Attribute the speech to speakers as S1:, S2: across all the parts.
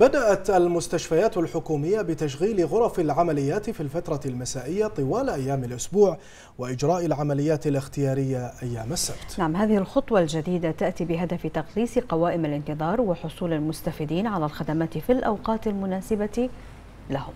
S1: بدأت المستشفيات الحكومية بتشغيل غرف العمليات في الفترة المسائية طوال أيام الأسبوع وإجراء العمليات الاختيارية أيام السبت
S2: نعم هذه الخطوة الجديدة تأتي بهدف تقليص قوائم الانتظار وحصول المستفيدين على الخدمات في الأوقات المناسبة لهم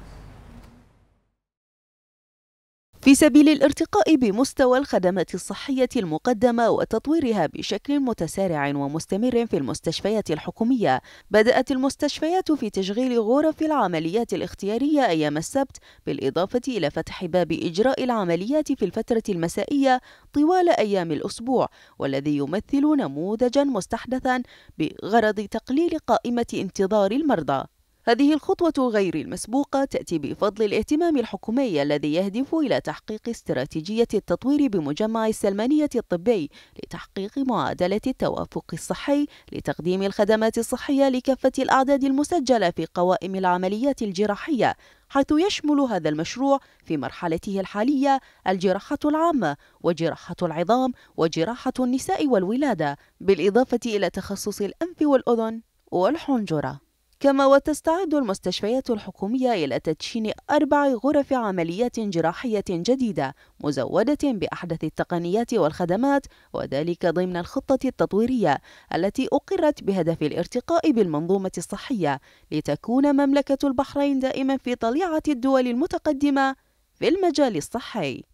S3: في سبيل الارتقاء بمستوى الخدمات الصحية المقدمة وتطويرها بشكل متسارع ومستمر في المستشفيات الحكومية، بدأت المستشفيات في تشغيل غرف العمليات الاختيارية أيام السبت، بالإضافة إلى فتح باب إجراء العمليات في الفترة المسائية طوال أيام الأسبوع، والذي يمثل نموذجا مستحدثا بغرض تقليل قائمة انتظار المرضى. هذه الخطوة غير المسبوقة تأتي بفضل الاهتمام الحكومي الذي يهدف إلى تحقيق استراتيجية التطوير بمجمع السلمانية الطبي لتحقيق معادلة التوافق الصحي لتقديم الخدمات الصحية لكافة الأعداد المسجلة في قوائم العمليات الجراحية حيث يشمل هذا المشروع في مرحلته الحالية الجراحة العامة وجراحة العظام وجراحة النساء والولادة بالإضافة إلى تخصص الأنف والأذن والحنجرة كما وتستعد المستشفيات الحكومية إلى تدشين أربع غرف عمليات جراحية جديدة مزودة بأحدث التقنيات والخدمات وذلك ضمن الخطة التطويرية التي أقرت بهدف الارتقاء بالمنظومة الصحية لتكون مملكة البحرين دائما في طليعة الدول المتقدمة في المجال الصحي